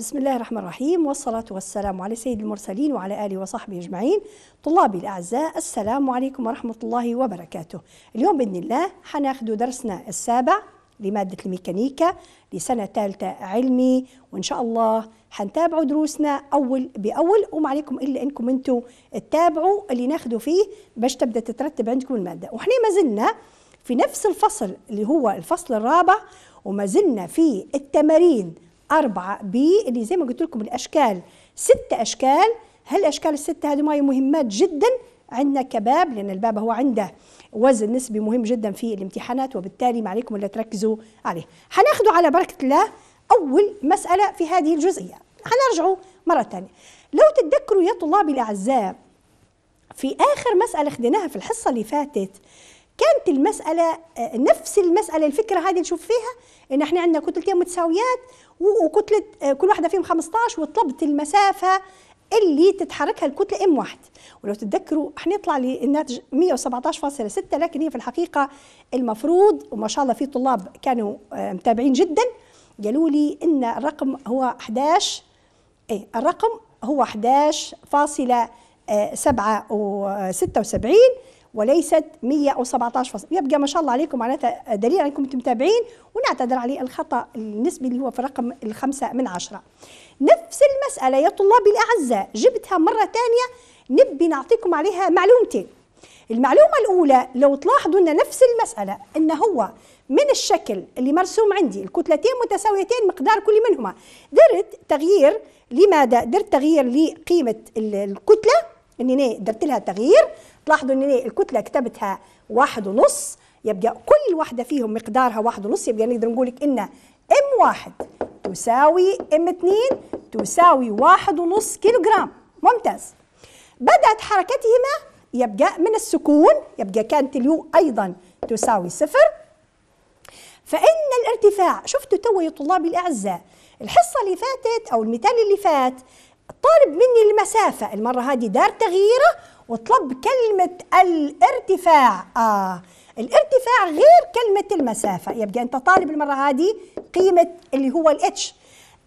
بسم الله الرحمن الرحيم والصلاة والسلام على سيد المرسلين وعلى آله وصحبه أجمعين طلابي الأعزاء السلام عليكم ورحمة الله وبركاته اليوم بإذن الله حناخد درسنا السابع لمادة الميكانيكا لسنة ثالثة علمي وإن شاء الله حنتابعوا دروسنا أول بأول وما عليكم إلا إنكم أنتوا تتابعوا اللي ناخدوا فيه باش تبدأ تترتب عندكم المادة وإحنا ما زلنا في نفس الفصل اللي هو الفصل الرابع وما زلنا في التمارين أربعة بي اللي زي ما قلت لكم الأشكال ست أشكال هالأشكال الستة هذه ماي مهمات جدا عندنا كباب لأن الباب هو عنده وزن نسبي مهم جدا في الامتحانات وبالتالي ما عليكم إلا تركزوا عليه هناخده على بركة الله أول مسألة في هذه الجزئية هنرجعوا مرة ثانية لو تتذكروا يا طلابي الأعزاء في آخر مسألة خدناها في الحصة اللي فاتت كانت المساله آه، نفس المساله الفكره هذه نشوف فيها ان احنا عندنا كتلتين متساويات وكتله آه، كل واحده فيهم 15 وطلبت المسافه اللي تتحركها الكتلة ام واحد ولو تتذكروا حنطلع للناتج 117.6 لكن هي في الحقيقة المفروض وما شاء الله في طلاب كانوا آه، متابعين جدا قالوا لي ان الرقم هو 11 اي الرقم هو 11.76 وليست 117 فصل يبقى ما شاء الله عليكم معناتها دليل انكم متابعين ونعتذر عليه الخطا النسبي اللي هو في الرقم الخمسة من عشرة نفس المساله يا طلابي الاعزاء جبتها مره ثانيه نبي نعطيكم عليها معلومتين المعلومة الأولى لو تلاحظوا أن نفس المسألة أن هو من الشكل اللي مرسوم عندي الكتلتين متساويتين مقدار كل منهما درت تغيير لماذا؟ درت تغيير لقيمة الكتلة أني درت لها تغيير لاحظوا ان الكتله كتبتها واحد ونص يبقى كل واحده فيهم مقدارها واحد ونص يبقى نقدر نقول ان ام واحد تساوي ام اتنين تساوي واحد ونص كيلو جرام ممتاز بدأت حركتهما يبقى من السكون يبقى كانت اليو أيضا تساوي صفر فإن الارتفاع شفتوا تو يا طلابي الأعزاء الحصة اللي فاتت أو المثال اللي فات طالب مني المسافة المرة هذه دار تغييره وطلب كلمة الارتفاع آه الارتفاع غير كلمة المسافة يبقى أنت طالب المرة هذه قيمة اللي هو الاتش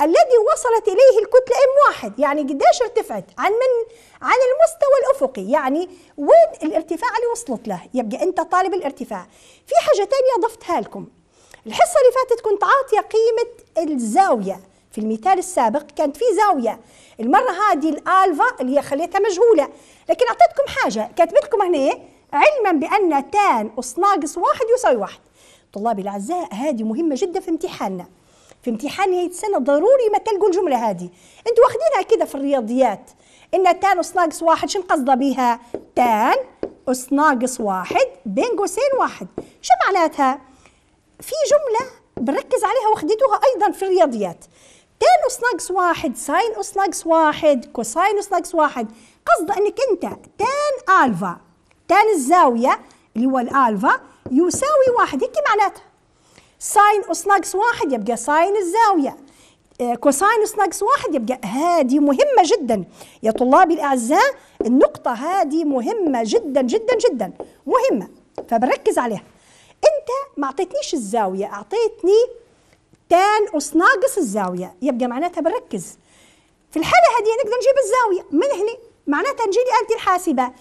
الذي وصلت إليه الكتلة ام واحد يعني قديش ارتفعت عن من عن المستوى الأفقي يعني وين الارتفاع اللي وصلت له يبقى أنت طالب الارتفاع في حاجة تانية ضفتها لكم الحصة اللي فاتت كنت عاطية قيمة الزاوية في المثال السابق كانت في زاوية المرة هذه الألفا اللي خليتها مجهولة لكن أعطيتكم حاجة كاتبت لكم هنا علما بأن تان أس ناقص واحد يساوي واحد طلابي الأعزاء هذه مهمة جدا في امتحاننا في امتحان نهاية السنة ضروري ما تلقوا الجملة هذه انتوا واخدينها كده في الرياضيات ان تان أس ناقص واحد شو قصدها بها تان أس ناقص واحد بين قوسين واحد شو معناتها في جملة بنركز عليها واخديتوها أيضا في الرياضيات أس ناقص واحد ساين أس ناقص واحد كوساين أس ناقص واحد قصد أنك أنت تان ألفا تان الزاوية اللي هو الألفا يساوي واحد هيك معناتها ساين أس ناقص واحد يبقى ساين الزاوية آه، كوساينوس ناقص واحد يبقى هذه مهمة جدا يا طلابي الأعزاء النقطة هذه مهمة جدا جدا جدا مهمة فبركز عليها أنت ما أعطيتنيش الزاوية أعطيتني تان أس ناقص الزاوية يبقى معناتها بنركز في الحالة هذه نقدر نجيب الزاوية من هنا معناتها نجي آلتي الحاسبة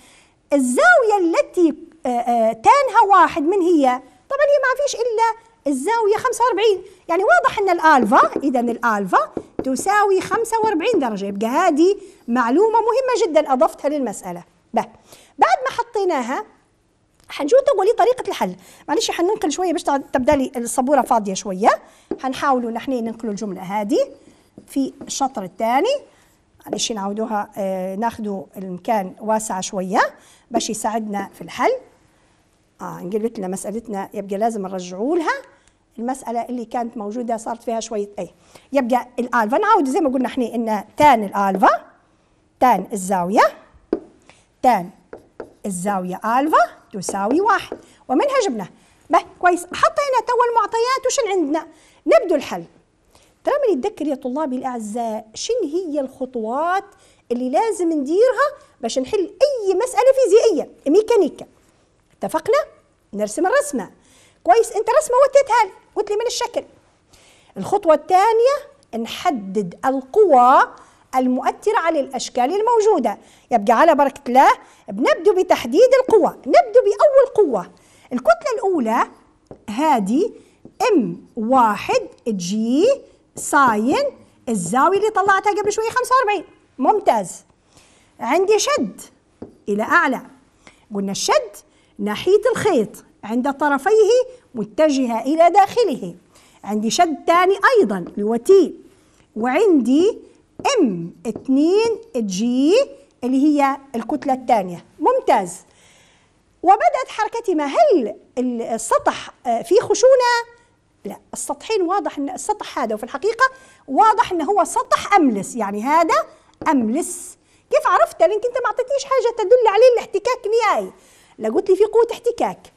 الزاوية التي آه، آه، تانها واحد من هي طبعا هي ما فيش إلا الزاوية 45 يعني واضح أن الألفا إذا الألفا تساوي 45 درجة يبقى هذه معلومة مهمة جدا أضفتها للمسألة بعد ما حطيناها حنجيو توا طريقه الحل معلش حننقل شويه باش تبدا لي الصبوره فاضيه شويه حنحاولوا نحن ننقلوا الجمله هذه في الشطر الثاني معلش نعاودوها آه ناخذوا المكان واسع شويه باش يساعدنا في الحل اه انقلبت لنا مسالتنا يبقى لازم نرجعوا لها المسألة اللي كانت موجودة صارت فيها شوية أي يبقى الألفا نعاود زي ما قلنا احنا إن تان الألفا تان الزاوية تان الزاوية ألفا تساوي واحد ومنها جبناه به كويس حطينا توا المعطيات وشن عندنا نبدو الحل ترى من يتذكر يا طلابي الاعزاء شن هي الخطوات اللي لازم نديرها باش نحل اي مساله فيزيائيه ميكانيكا اتفقنا نرسم الرسمه كويس انت رسمه وديتها لي قلت لي من الشكل الخطوه الثانيه نحدد القوى المؤثرة على الأشكال الموجودة يبقى على بركة الله بنبدو بتحديد القوة نبدو بأول قوة الكتلة الأولى هذه ام واحد جي ساين الزاوية اللي طلعتها قبل شوية 45 ممتاز عندي شد إلى أعلى قلنا الشد ناحية الخيط عند طرفيه متجهة إلى داخله عندي شد ثاني أيضا لوتي وعندي ام 2 جي اللي هي الكتلة الثانية ممتاز وبدأت ما هل السطح آه، فيه خشونة؟ لا السطحين واضح ان السطح هذا وفي الحقيقة واضح ان هو سطح املس يعني هذا املس كيف عرفت؟ لانك انت ما اعطيتنيش حاجة تدل عليه الاحتكاك نهائي لا قلت لي في قوة احتكاك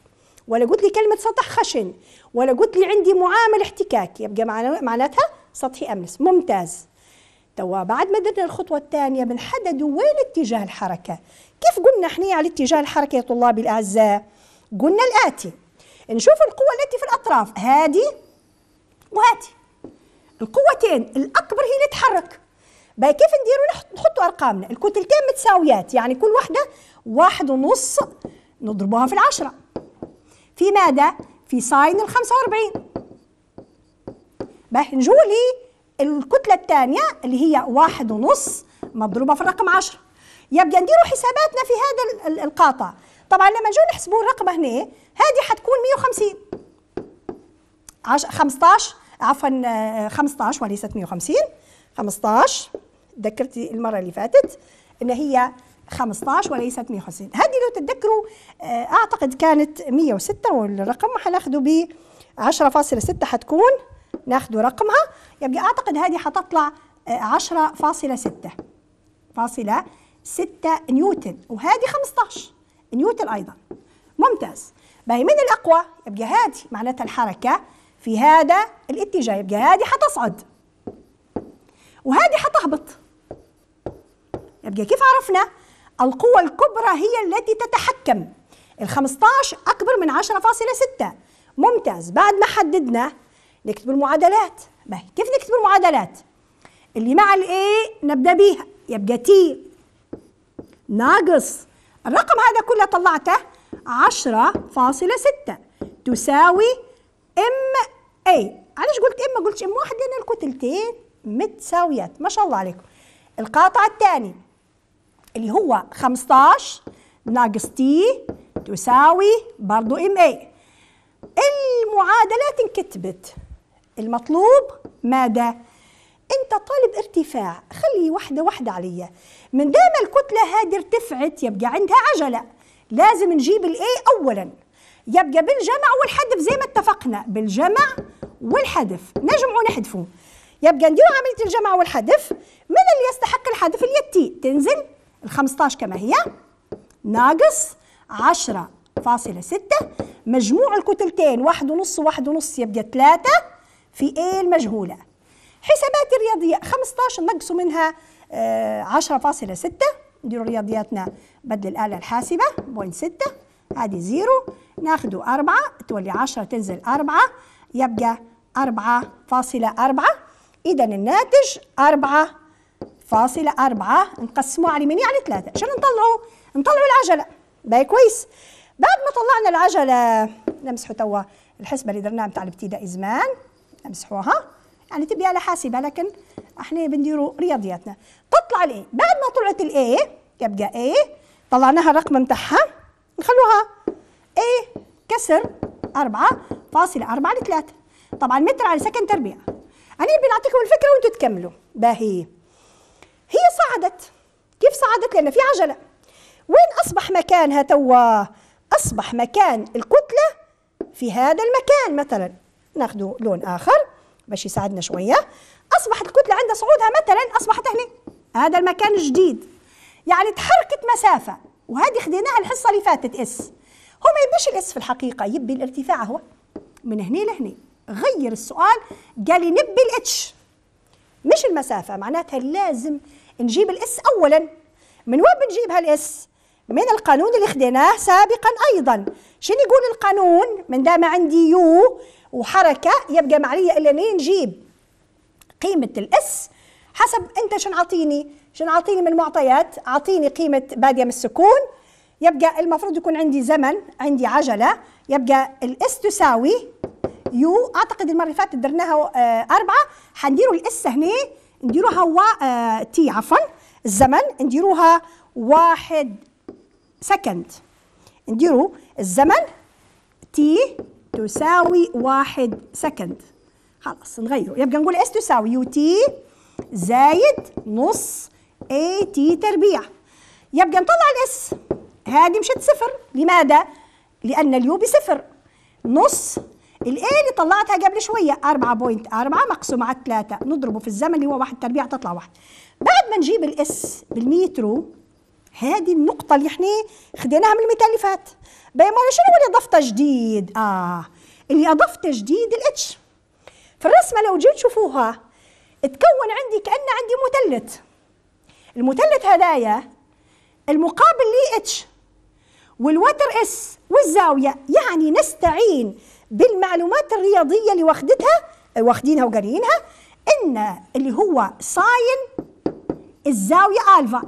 ولا قلت لي كلمة سطح خشن ولا قلت لي عندي معامل احتكاك يبقى معناتها سطحي املس ممتاز توا بعد ما درنا الخطوة الثانية بنحدد وين اتجاه الحركة كيف قلنا احنا على اتجاه الحركة يا طلابي الأعزاء قلنا الآتي نشوف القوة التي في الأطراف هادي وهادي القوتين الأكبر هي اللي تحرك بقى كيف نديروا نحطوا أرقامنا الكتلتين متساويات يعني كل واحدة واحد ونص نضربوها في العشرة في ماذا؟ في ساين الخمسة 45 باه نجولي الكتلة الثانية اللي هي واحد ونص مضروبة في الرقم عشرة يبقى نديروا حساباتنا في هذا القاطع طبعا لما نجوا نحسبوا الرقم هنا هذه حتكون 150 15 عفوا 15 آه، وليست 150 15 ذكرتي المرة اللي فاتت ان هي 15 وليست 150 هذه لو تتذكروا آه، اعتقد كانت 106 والرقم حناخذه ب 10.6 حتكون ناخذ رقمها يبقى اعتقد هذه حتطلع 10.6 آه، فاصلة 6 نيوتن وهذه 15 نيوتن ايضا ممتاز باي من الاقوى يبقى هذه معناتها الحركه في هذا الاتجاه يبقى هذه حتصعد وهذه حتهبط يبقى كيف عرفنا القوة الكبرى هي التي تتحكم ال 15 أكبر من 10.6 ممتاز بعد ما حددنا نكتب المعادلات ما كيف نكتب المعادلات اللي مع الاي نبدا بيها يبقى تي ناقص الرقم هذا كله طلعته عشرة فاصلة ستة تساوي ام اي علاش قلت ام ما قلتش ام واحد لان الكتلتين متساويات ما شاء الله عليكم القاطع الثاني اللي هو 15 ناقص تي تساوي برضو ام اي المعادلات انكتبت المطلوب ماذا انت طالب ارتفاع خلي واحده واحده عليا من دام الكتله هذه ارتفعت يبقى عندها عجله لازم نجيب الاي اولا يبقى بالجمع والحذف زي ما اتفقنا بالجمع والحذف نجمع ونحذفه يبقى نديروا عمليه الجمع والحذف من اللي يستحق الحذف اليتي تنزل ال 15 كما هي ناقص 10.6 مجموع الكتلتين واحد ونص واحد ونص يبقى ثلاثة في ايه المجهولة حسابات الرياضية 15 نقصوا منها 10.6 آه، نديروا رياضياتنا بدل الآلة الحاسبة 0.6 هذه 0 ناخدوا 4 تولي 10 تنزل 4 يبقى 4.4 إذا الناتج 4.4 نقسموا على مين يعني 3 شنو نطلعوا؟ نطلعوا العجلة باي كويس بعد ما طلعنا العجلة نمسحوا توا الحسبة اللي درناها بتاع الابتدائي زمان نمسحوها يعني تبي على حاسبه لكن احنا بنديروا رياضياتنا تطلع الاي بعد ما طلعت الاي يبقى اي طلعناها الرقم نتاعها نخلوها اي كسر 4.4 لثلاثة طبعا متر على سكن تربيع انا يعني بنعطيكم الفكره وانتم تكملوا باهي هي صعدت كيف صعدت لان في عجله وين اصبح مكانها توا اصبح مكان الكتله في هذا المكان مثلا ناخذ لون اخر باش يساعدنا شويه اصبحت الكتله عند صعودها مثلا اصبحت هنا هذا المكان الجديد يعني تحركت مسافه وهذه خديناها الحصه اللي فاتت اس هو ما يبيش الاس في الحقيقه يبي الارتفاع هو من هنا لهنا غير السؤال قال لي نبي الاتش مش المسافه معناتها لازم نجيب الاس اولا من وين بنجيبها الاس من القانون اللي خديناه سابقا ايضا شنو يقول القانون من دام عندي يو وحركه يبقى معليه الا ليه نجيب قيمه الاس حسب انت شنو عطيني شنو عطيني من معطيات عطيني قيمه باديه من السكون يبقى المفروض يكون عندي زمن عندي عجله يبقى الاس تساوي يو اعتقد المره اللي فاتت درناها آه، أربعة حنديروا الاس هنا نديروها و آه، تي عفوا الزمن نديروها واحد سكند نديروا الزمن تي تساوي واحد سكند خلاص نغيره يبقى نقول اس تساوي يو تي زايد نص اي تي تربيع يبقى نطلع الاس هذه مشت صفر لماذا؟ لأن اليو بصفر نص الاي اللي طلعتها قبل شوية 4.4 مقسوم على 3 نضربه في الزمن اللي هو واحد تربيع تطلع واحد بعد ما نجيب الاس بالميترو هذه النقطة اللي احنا خديناها من المثال اللي فات بينما شنو اللي اضفته جديد؟ اه اللي اضفته جديد الاتش في الرسمة لو جيت شوفوها تكون عندي كأن عندي مثلث المثلث هدايا المقابل لي اتش والوتر اس والزاوية يعني نستعين بالمعلومات الرياضية اللي واخدتها واخدينها وقارينها ان اللي هو ساين الزاوية الفا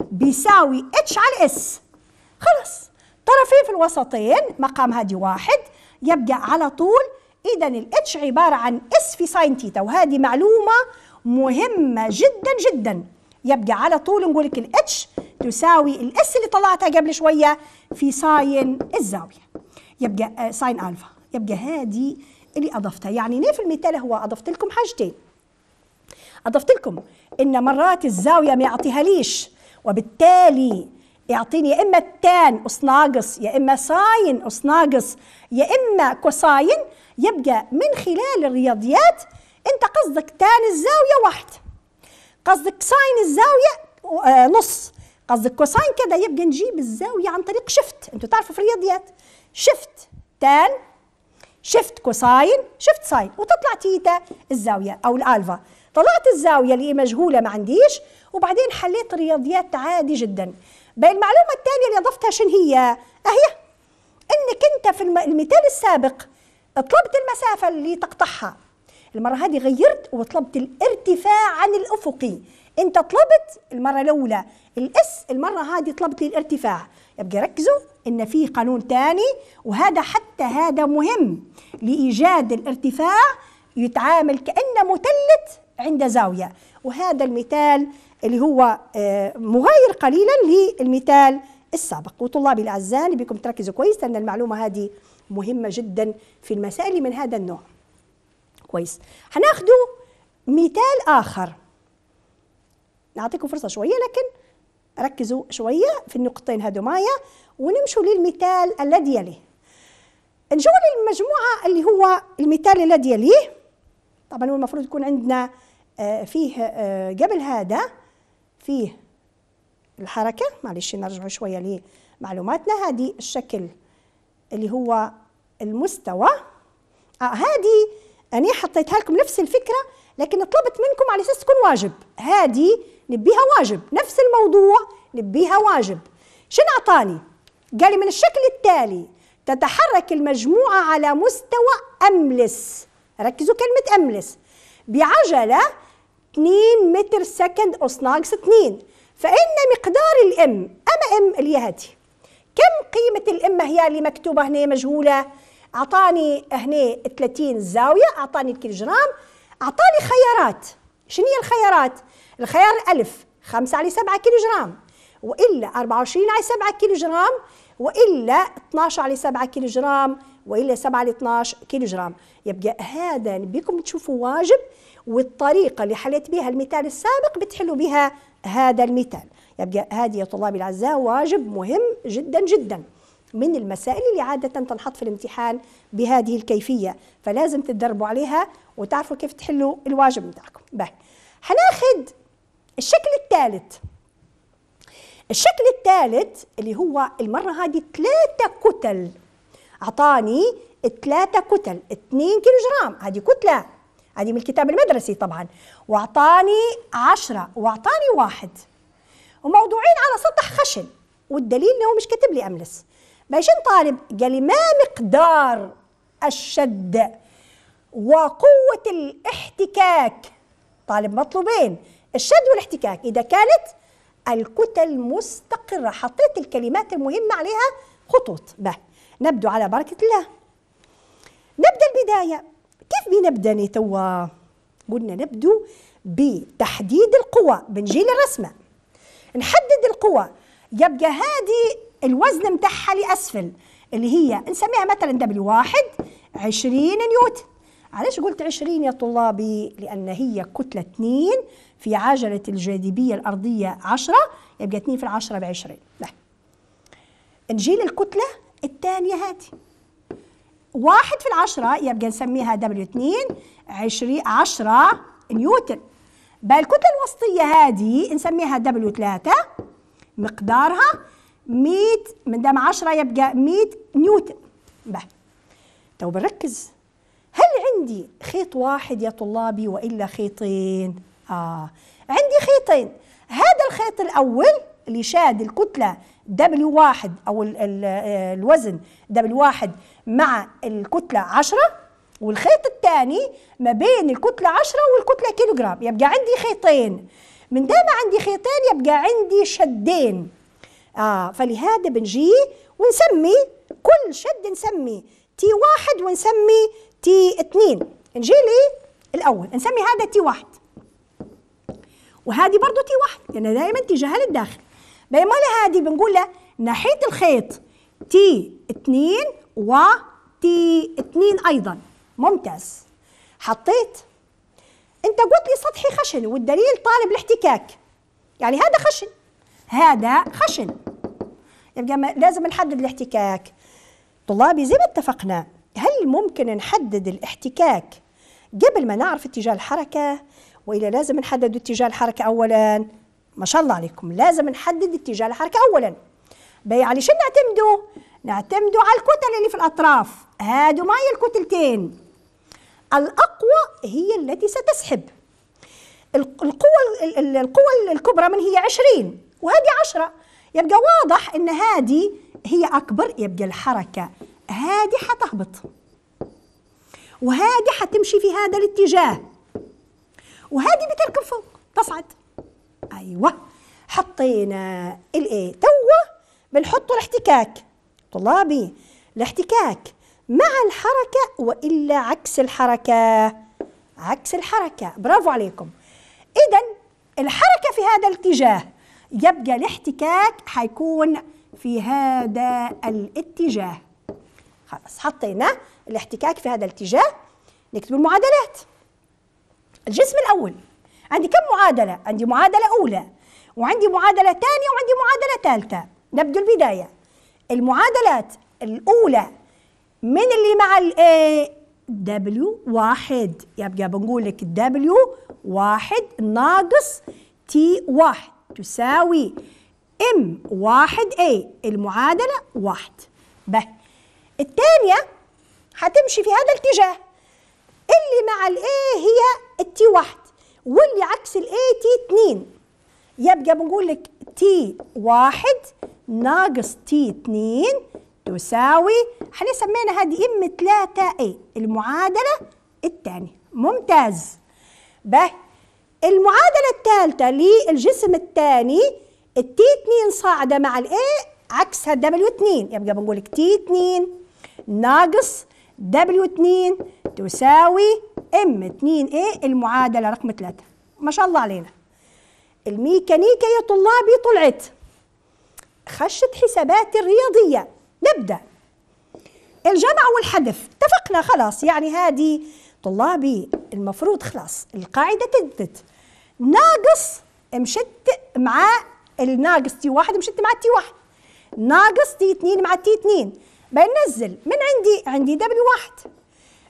بيساوي اتش على اس خلاص طرفين في الوسطين مقام هادي واحد يبقى على طول اذا الاتش عباره عن اس في ساين تيتا وهذه معلومه مهمه جدا جدا يبقى على طول نقول لك الاتش تساوي الاس اللي طلعتها قبل شويه في ساين الزاويه يبقى ساين آه، الفا يبقى هذه اللي اضفتها يعني ليه في المثال هو اضفت لكم حاجتين اضفت لكم ان مرات الزاويه ما يعطيها ليش وبالتالي يعطيني يا اما التان اس ناقص يا اما ساين اس ناقص يا اما كوساين يبقى من خلال الرياضيات انت قصدك تان الزاويه واحد قصدك ساين الزاويه آه، نص قصدك كوساين كذا يبقى نجيب الزاويه عن طريق شفت انتوا تعرفوا في الرياضيات شفت تان شفت كوساين شفت ساين وتطلع تيتا الزاويه او الالفا طلعت الزاويه اللي مجهوله ما عنديش وبعدين حليت رياضيات عادي جدا بين المعلومه الثانيه اللي اضفتها شن هي اهي انك انت في المثال السابق طلبت المسافه اللي تقطعها المره هذه غيرت وطلبت الارتفاع عن الافقي انت طلبت المره الاولى الاس المره هذه طلبت لي الارتفاع يبقى ركزوا ان في قانون ثاني وهذا حتى هذا مهم لايجاد الارتفاع يتعامل كانه مثلث عند زاوية وهذا المثال اللي هو آه، مغاير قليلا للمثال السابق وطلابي الأعزاء اللي بكم تركزوا كويس لأن المعلومة هذه مهمة جدا في المسائل من هذا النوع كويس هناخدوا مثال آخر نعطيكم فرصة شوية لكن ركزوا شوية في النقطتين هذو معايا ونمشوا للمثال الذي يليه نجوا للمجموعة اللي هو المثال الذي يليه طبعا هو المفروض يكون عندنا آه، فيه آه، قبل هذا فيه الحركة معلش نرجع شوية لمعلوماتنا هذه الشكل اللي هو المستوى آه، هذه أنا حطيتها لكم نفس الفكرة لكن طلبت منكم على أساس تكون واجب هذه نبيها واجب نفس الموضوع نبيها واجب شنو أعطاني؟ قال لي من الشكل التالي تتحرك المجموعة على مستوى أملس ركزوا كلمة أملس بعجلة 2 متر سكند أس ناقص 2 فإن مقدار الإم أما إم اللي هاتي كم قيمة الإم هي اللي مكتوبة هنا مجهولة أعطاني هنا 30 زاوية أعطاني الكيلوجرام أعطاني خيارات شنو هي الخيارات؟ الخيار الألف 5 على 7 كيلوجرام وإلا 24 على 7 كيلوجرام وإلا 12 على 7 كيلوجرام وإلا 7 على 12 كيلوجرام يبقى هذا بكم تشوفوا واجب والطريقة اللي حليت بها المثال السابق بتحلوا بها هذا المثال يبقى هذه يا طلابي الأعزاء واجب مهم جدا جدا من المسائل اللي عادة تنحط في الامتحان بهذه الكيفية فلازم تتدربوا عليها وتعرفوا كيف تحلوا الواجب بتاعكم به هناخد الشكل الثالث الشكل الثالث اللي هو المرة هذه ثلاثة كتل أعطاني ثلاثة كتل 2 كيلو جرام هذه كتلة هذه من الكتاب المدرسي طبعا واعطاني عشرة واعطاني واحد وموضوعين على سطح خشن والدليل انه مش كاتب لي املس بايشن طالب قال لي ما مقدار الشد وقوة الاحتكاك طالب مطلوبين الشد والاحتكاك إذا كانت الكتل مستقرة حطيت الكلمات المهمة عليها خطوط به نبدو على بركة الله نبدأ البداية كيف بنبدا نتوا قلنا نبدو بتحديد القوى بنجي للرسمه نحدد القوى يبقى هذه الوزن متاعها لاسفل اللي هي نسميها مثلا دبليو واحد 20 نيوتن علاش قلت 20 يا طلابي لان هي كتله 2 في عجله الجاذبيه الارضيه 10 يبقى 2 في العشرة ب 20 نجي للكتله الثانيه هذه واحد في العشرة يبقى نسميها w 2 عشري 10 نيوتن بقى الكتلة الوسطية هذه نسميها w 3 مقدارها 100 من دام 10 يبقى 100 نيوتن بقى تو بنركز هل عندي خيط واحد يا طلابي والا خيطين؟ اه عندي خيطين هذا الخيط الاول اللي شاد الكتله W1 او ال ال آه، الوزن w واحد مع الكتلة 10 والخيط الثاني ما بين الكتلة 10 والكتلة كيلو جرام يبقى عندي خيطين من ده ما عندي خيطين يبقى عندي شدين آه فلهذا بنجي ونسمي كل شد نسمي تي واحد ونسمي تي اثنين نجي لي الأول نسمي هذا تي واحد وهذه برضه تي واحد لأن يعني دائما تجاه للداخل بينما هذه بنقول له ناحية الخيط تي اثنين و تي اثنين أيضا ممتاز حطيت أنت قلت لي سطحي خشن والدليل طالب الاحتكاك يعني هذا خشن هذا خشن يبقى ما لازم نحدد الاحتكاك طلابي زي ما اتفقنا هل ممكن نحدد الاحتكاك قبل ما نعرف اتجاه الحركة وإلا لازم نحدد اتجاه الحركة أولا ما شاء الله عليكم لازم نحدد اتجاه الحركة أولا بي على شو نعتمدوا نعتمدوا على الكتل اللي في الأطراف هادوا معي الكتلتين الأقوى هي التي ستسحب القوة القوة الكبرى من هي 20 وهذه 10 يبقى واضح ان هذه هي اكبر يبقى الحركة هذه حتهبط وهذه حتمشي في هذا الاتجاه وهذه بتركب فوق تصعد ايوه حطينا الايه توه بنحطوا الاحتكاك طلابي الاحتكاك مع الحركة وإلا عكس الحركة عكس الحركة برافو عليكم إذا الحركة في هذا الاتجاه يبقى الاحتكاك حيكون في هذا الاتجاه خلاص حطينا الاحتكاك في هذا الاتجاه نكتب المعادلات الجسم الأول عندي كم معادلة؟ عندي معادلة أولى وعندي معادلة ثانية وعندي معادلة ثالثة نبدو البداية المعادلات الأولى من اللي مع الـ A W واحد يبقى بنقول لك W واحد ناقص T واحد تساوي M واحد A المعادلة واحد به الثانية هتمشي في هذا الاتجاه اللي مع الـ A هي T واحد واللي عكس الـ A T اتنين يبقى بنقول لك تي واحد ناقص تي اثنين تساوي احنا سمينا هذه ام 3 اي المعادله الثانيه ممتاز به المعادله الثالثه للجسم الثاني التي 2 صاعده مع الاي عكسها دبليو 2 يبقى بنقول لك تي 2 ناقص دبليو 2 تساوي ام 2 اي المعادله رقم ثلاثة ما شاء الله علينا الميكانيكا يا طلابي طلعت خشت حسابات الرياضية نبدأ الجمع والحذف اتفقنا خلاص يعني هذه طلابي المفروض خلاص القاعدة تثبت ناقص مشت مع الناقص تي واحد مشت مع تي واحد ناقص تي اثنين مع تي اثنين بنزل من عندي عندي دبليو واحد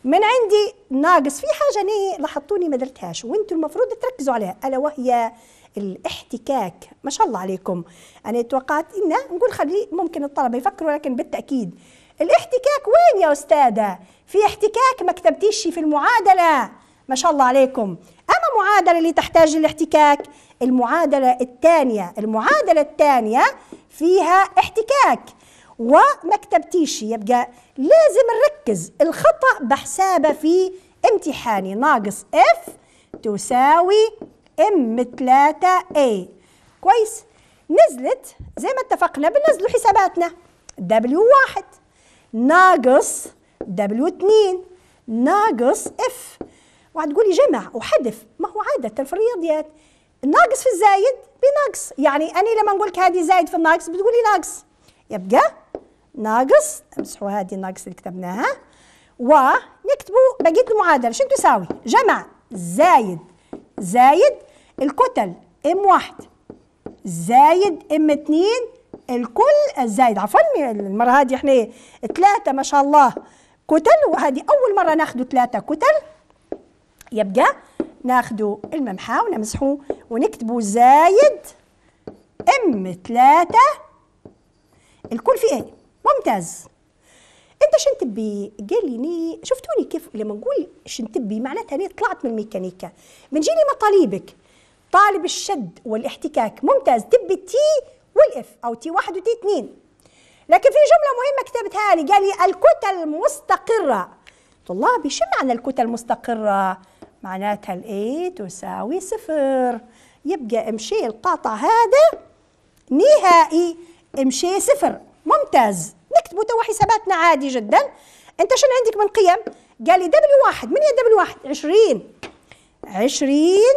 من عندي ناقص في حاجة لاحظتوني ما درتهاش وانتم المفروض تركزوا عليها ألا وهي الاحتكاك ما شاء الله عليكم انا توقعت ان نقول خلي ممكن الطلبه يفكروا لكن بالتاكيد الاحتكاك وين يا استاذه في احتكاك ما كتبتيش في المعادله ما شاء الله عليكم اما معادله اللي تحتاج الاحتكاك المعادله الثانيه المعادله الثانيه فيها احتكاك وما كتبتيش يبقى لازم نركز الخطا بحسابه في امتحاني ناقص اف تساوي ام 3 اي كويس نزلت زي ما اتفقنا بننزلوا حساباتنا دبليو واحد ناقص دبليو 2 ناقص اف وهتقولي جمع وحذف ما هو عادة في الرياضيات الناقص في الزايد بناقص يعني أنا لما نقول لك هذه زايد في الناقص بتقولي ناقص يبقى ناقص امسحوا هذه الناقص اللي كتبناها ونكتبوا بقية المعادلة شنو تساوي جمع زايد زايد الكتل ام واحد زايد ام اتنين الكل الزايد عفوا المرة هذه احنا ايه ثلاثة ما شاء الله كتل وهذه أول مرة ناخذ ثلاثة كتل يبقى ناخذ الممحه ونمسحوه ونكتبوا زايد ام ثلاثة الكل في ايه ممتاز انت شنتبي قال لي ني شفتوني كيف لما نقول شنتبي معناتها اني طلعت من الميكانيكا من جيني مطالبك طالب الشد والاحتكاك ممتاز تبي التي والاف او تي واحد وتي اثنين لكن في جمله مهمه كتبتها لي قال لي الكتل مستقره طلابي شو معنى الكتل المستقره؟ معناتها الاي تساوي صفر يبقى امشي القاطع هذا نهائي امشي صفر ممتاز نكتبوا توا حساباتنا عادي جدا انت شنو عندك من قيم قال لي دبليو واحد من هي دبليو واحد عشرين عشرين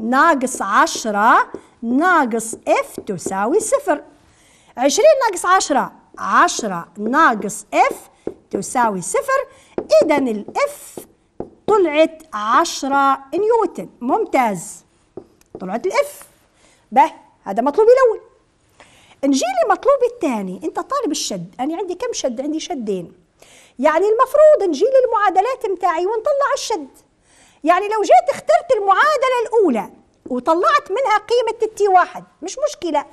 ناقص عشرة ناقص اف تساوي صفر عشرين ناقص عشرة عشرة ناقص اف تساوي صفر إذا الاف طلعت عشرة نيوتن ممتاز طلعت الاف به هذا مطلوب الأول نجي لمطلوب الثاني أنت طالب الشد أنا عندي كم شد عندي شدين يعني المفروض نجي للمعادلات متاعي ونطلع الشد يعني لو جيت اخترت المعادلة الأولى وطلعت منها قيمة التي واحد مش مشكلة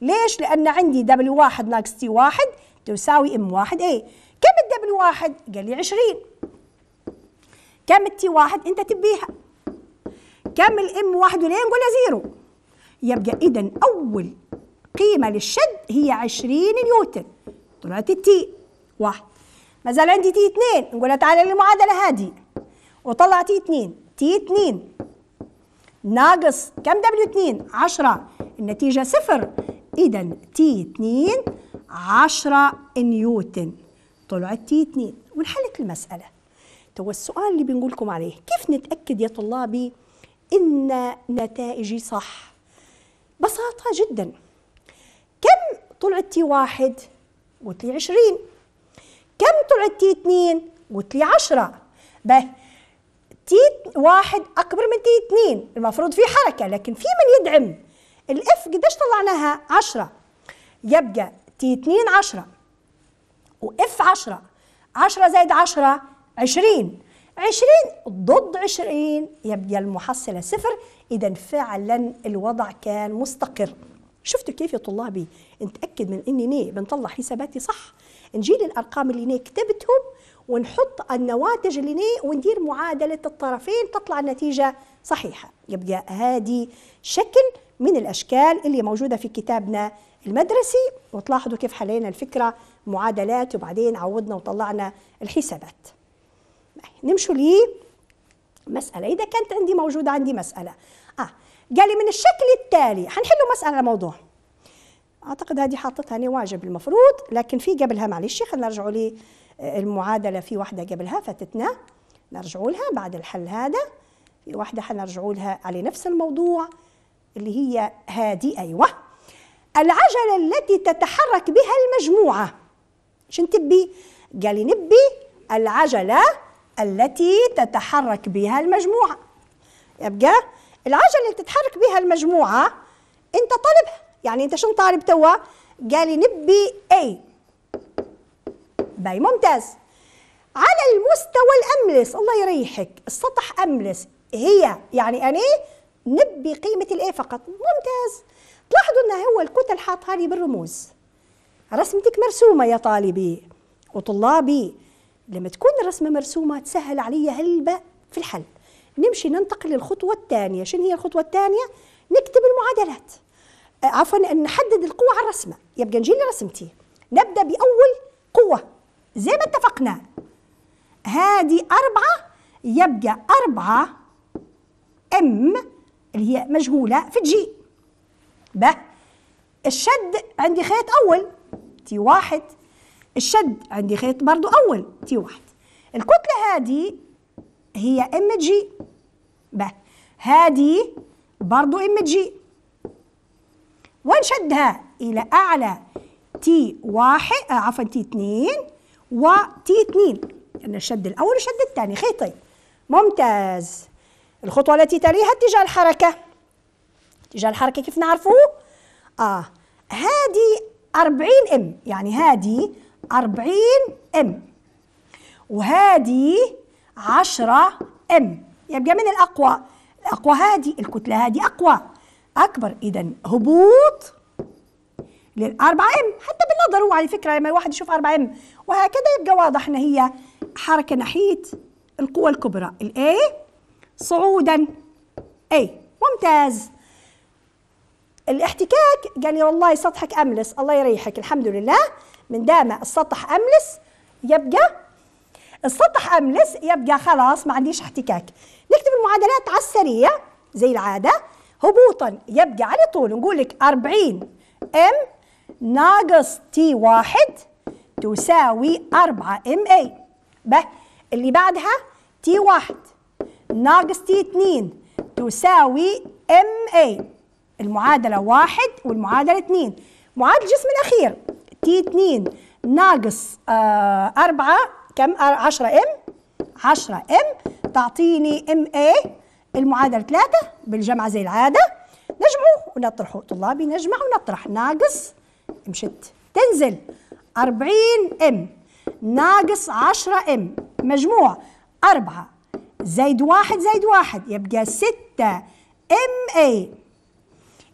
ليش؟ لأن عندي دبل واحد ناقص تي واحد تساوي ام واحد ايه كم الدبل واحد؟ قال لي 20 كم التي واحد؟ أنت تبيها كم الام واحد وليه نقول زيرو يبقى إذا أول قيمة للشد هي 20 نيوتن طلعت التي واحد ما زال عندي تي اثنين نقولها تعالى للمعادلة هذه وطلع تي 2 تي 2 ناقص كم دبليو 2 10 النتيجة صفر إذا تي 2 10 نيوتن طلعت تي 2 وانحلت المسألة تو السؤال اللي بنقول لكم عليه كيف نتأكد يا طلابي إن نتائجي صح بساطة جدا كم طلعت تي 1 قلت لي 20 كم طلعت تي 2 قلت لي 10 به تي واحد أكبر من تي اثنين المفروض في حركة لكن في من يدعم الإف قديش طلعناها عشرة يبقى تي اثنين عشرة وإف عشرة عشرة زائد عشرة عشرين عشرين ضد عشرين يبقى المحصلة صفر إذا فعلا الوضع كان مستقر شفتوا كيف يا طلابي نتأكد من أني بنطلع حساباتي صح نجي للأرقام اللي كتبتهم ونحط النواتج اللي وندير معادله الطرفين تطلع النتيجه صحيحه يبقى هذه شكل من الاشكال اللي موجوده في كتابنا المدرسي وتلاحظوا كيف حلينا الفكره معادلات وبعدين عوضنا وطلعنا الحسابات نمشوا لي مساله اذا كانت عندي موجوده عندي مساله اه قال لي من الشكل التالي حنحلوا مساله موضوع اعتقد هذه حاطتها انا واجب المفروض لكن في قبلها معلش خلينا نرجعوا لي المعادله في واحده قبلها فاتتنا نرجعوا لها بعد الحل هذا في وحده حنرجعوا لها على نفس الموضوع اللي هي هادي ايوه العجله التي تتحرك بها المجموعه شن تبي قال نبي العجله التي تتحرك بها المجموعه يبقى العجله اللي تتحرك بها المجموعه انت طالبها يعني انت شن طالب توا قال نبي اي باي ممتاز على المستوى الاملس الله يريحك السطح املس هي يعني انا نبي قيمه الايه فقط ممتاز تلاحظوا ان هو الكتل حاطها لي بالرموز رسمتك مرسومه يا طالبي وطلابي لما تكون الرسمه مرسومه تسهل عليا هلبة في الحل نمشي ننتقل للخطوه الثانيه شنو هي الخطوه الثانيه نكتب المعادلات آه، عفوا نحدد القوة على الرسمة يبقى نجي لرسمتي نبدأ بأول قوة زي ما اتفقنا هذه أربعة يبقى أربعة أم اللي هي مجهولة في جي ب الشد عندي خيط أول تي واحد الشد عندي خيط برضو أول تي واحد الكتلة هذه هي ام جي ب هذه برضو ام جي ونشدها إلى أعلى تي واحد آه، عفوا تي اثنين وتي 2 يعني الشد الأول والشد الثاني خيطين ممتاز الخطوة التي تليها اتجاه الحركة اتجاه الحركة كيف نعرفه؟ آه هذه 40 ام يعني هذه 40 ام وهذه 10 ام يبقى من الأقوى الأقوى هذه الكتلة هذه أقوى أكبر إذا هبوط للأربعة ام حتى بالنظر هو على فكرة لما الواحد يشوف 4 ام وهكذا يبقى واضح ان هي حركه ناحيه القوى الكبرى الاي صعودا اي ممتاز الاحتكاك قال لي والله سطحك املس الله يريحك الحمد لله من دام السطح املس يبقى السطح املس يبقى خلاص ما عنديش احتكاك نكتب المعادلات على السريع زي العاده هبوطا يبقى على طول نقول لك 40 ام ناقص تي واحد تساوي 4 ام اي به اللي بعدها تي واحد ناقص تي اتنين تساوي ام اي المعادلة واحد والمعادلة اتنين معادلة الجسم الأخير تي اتنين ناقص آه أربعة كم عشرة ام عشرة ام تعطيني ام اي المعادلة ثلاثة بالجمع زي العادة نجمعه ونطرحه طلابي نجمع ونطرح ناقص مشت تنزل 40 ام ناقص 10 ام مجموع 4 زايد واحد زايد واحد يبقى 6 ام اي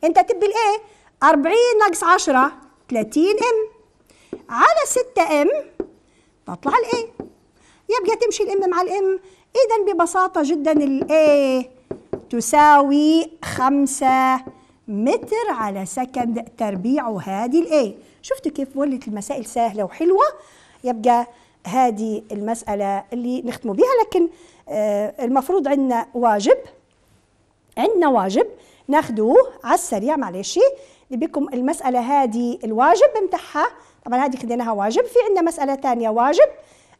انت تبي الايه 40 ناقص 10 30 ام على 6 ام تطلع الايه يبقى تمشي الام مع الام اذا ببساطه جدا الايه تساوي 5 متر على سكند تربيع هذه الايه شفتوا كيف ولت المسائل سهله وحلوه يبقى هذه المساله اللي نختم بها لكن آه، المفروض عندنا واجب عندنا واجب ناخدوه على السريع معلش بكم المسألة هذه الواجب بمتاعها طبعا هذه خديناها واجب في عندنا مسألة ثانية واجب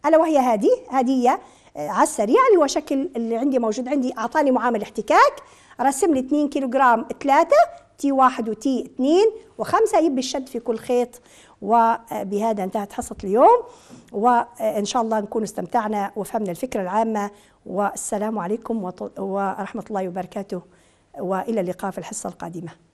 ألا وهي هذه هذه آه، على السريع اللي هو شكل اللي عندي موجود عندي أعطاني معامل احتكاك رسم لي 2 كيلوغرام 3 تي 1 وتي 2 وخمسة يب الشد في كل خيط وبهذا انتهت حصة اليوم وإن شاء الله نكون استمتعنا وفهمنا الفكرة العامة والسلام عليكم ورحمة الله وبركاته وإلى اللقاء في الحصة القادمة